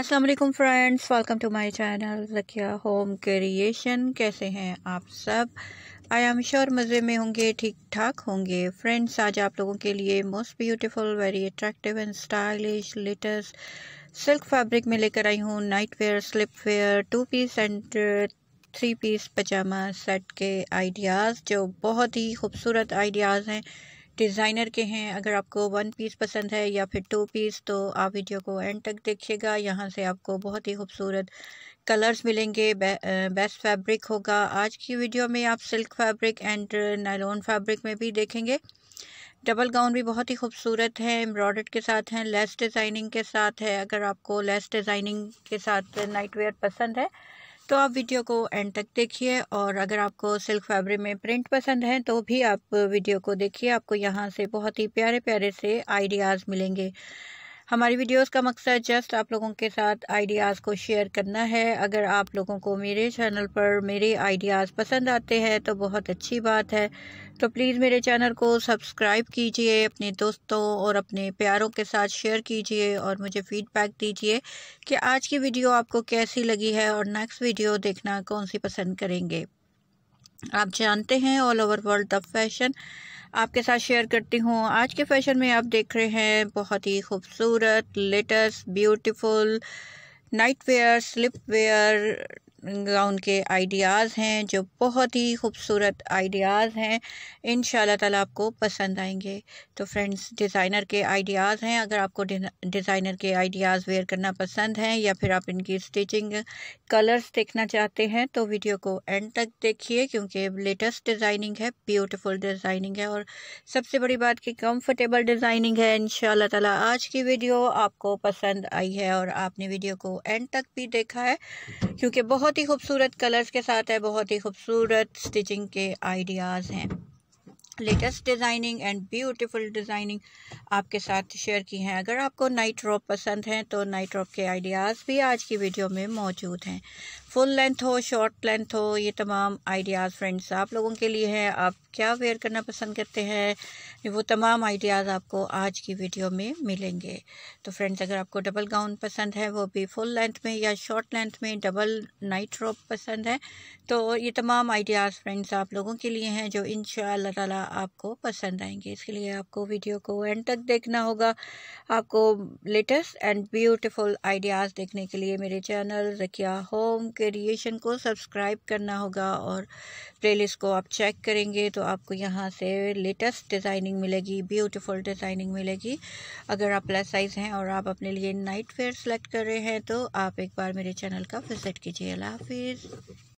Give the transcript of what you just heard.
अस्सलाम वालेकुम friends welcome to my channel Zakia home creation कैसे हैं आप सब आई एम श्योर मज़े में होंगे ठीक ठाक होंगे फ्रेंड्स आज आप लोगों के लिए most beautiful very attractive and stylish latest silk fabric में लेकर आई हूँ night wear slip wear two piece and three piece pajama set के आइडियाज़ जो बहुत ही खूबसूरत आइडियाज़ हैं डिज़ाइनर के हैं अगर आपको वन पीस पसंद है या फिर टू पीस तो आप वीडियो को एंड तक देखिएगा यहाँ से आपको बहुत ही खूबसूरत कलर्स मिलेंगे बे, बेस्ट फैब्रिक होगा आज की वीडियो में आप silk fabric and nylon fabric में भी देखेंगे डबल गाउन भी बहुत ही खूबसूरत है एम्ब्रॉयड के साथ हैं लेस डिज़ाइनिंग के साथ है अगर आपको लेस डिज़ाइनिंग के साथ नाइट वेयर पसंद है तो आप वीडियो को एंड तक देखिए और अगर आपको सिल्क फैब्रिक में प्रिंट पसंद है तो भी आप वीडियो को देखिए आपको यहाँ से बहुत ही प्यारे प्यारे से आइडियाज़ मिलेंगे हमारी वीडियोस का मकसद जस्ट आप लोगों के साथ आइडियाज़ को शेयर करना है अगर आप लोगों को मेरे चैनल पर मेरे आइडियाज़ पसंद आते हैं तो बहुत अच्छी बात है तो प्लीज़ मेरे चैनल को सब्सक्राइब कीजिए अपने दोस्तों और अपने प्यारों के साथ शेयर कीजिए और मुझे फ़ीडबैक दीजिए कि आज की वीडियो आपको कैसी लगी है और नेक्स्ट वीडियो देखना कौन सी पसंद करेंगे आप जानते हैं all over world the fashion आपके साथ शेयर करती हूँ आज के फैशन में आप देख रहे हैं बहुत ही खूबसूरत latest beautiful night wear slip wear उनके आइडियाज़ हैं जो बहुत ही खूबसूरत आइडियाज़ हैं इन ताला आपको पसंद आएंगे तो फ्रेंड्स डिज़ाइनर के आइडियाज़ हैं अगर आपको डिज़ाइनर के आइडियाज़ वेयर करना पसंद हैं या फिर आप इनकी स्टिचिंग कलर्स देखना चाहते हैं तो वीडियो को एंड तक देखिए क्योंकि लेटेस्ट डिज़ाइनिंग है ब्यूटिफुल डिज़ाइनिंग है और सबसे बड़ी बात कि कम्फर्टेबल डिज़ाइनिंग है इन ताला आज की वीडियो आपको पसंद आई है और आपने वीडियो को एंड तक भी देखा है क्योंकि बहुत बहुत ही खूबसूरत कलर्स के साथ है बहुत ही खूबसूरत स्टिचिंग के आइडियाज़ हैं latest designing and beautiful designing आपके साथ शेयर की हैं अगर आपको नाइट रॉप पसंद हैं तो नाइट रॉप के आइडियाज़ भी आज की वीडियो में मौजूद हैं फुल लेंथ हो शॉर्ट लेंथ हो ये तमाम आइडियाज़ फ्रेंड्स आप लोगों के लिए हैं आप क्या वेयर करना पसंद करते हैं वो तमाम आइडियाज़ आपको आज की वीडियो में मिलेंगे तो फ्रेंड्स अगर आपको डबल गाउन पसंद है वो भी फुल लेंथ में या शॉर्ट लेंथ में डबल नाइट रॉप पसंद है तो ये तमाम आइडियाज़ फ्रेंड्स आप लोगों के लिए हैं जो इन शाह आपको पसंद आएंगे इसके लिए आपको वीडियो को एंड तक देखना होगा आपको लेटेस्ट एंड ब्यूटीफुल आइडियाज़ देखने के लिए मेरे चैनल रखिया होम क्रिएशन को सब्सक्राइब करना होगा और प्लेलिस्ट को आप चेक करेंगे तो आपको यहाँ से लेटेस्ट डिज़ाइनिंग मिलेगी ब्यूटीफुल डिज़ाइनिंग मिलेगी अगर आप प्लस साइज़ हैं और आप अपने लिए नाइट वेयर सेलेक्ट कर रहे हैं तो आप एक बार मेरे चैनल का विज़िट कीजिए हाफिज़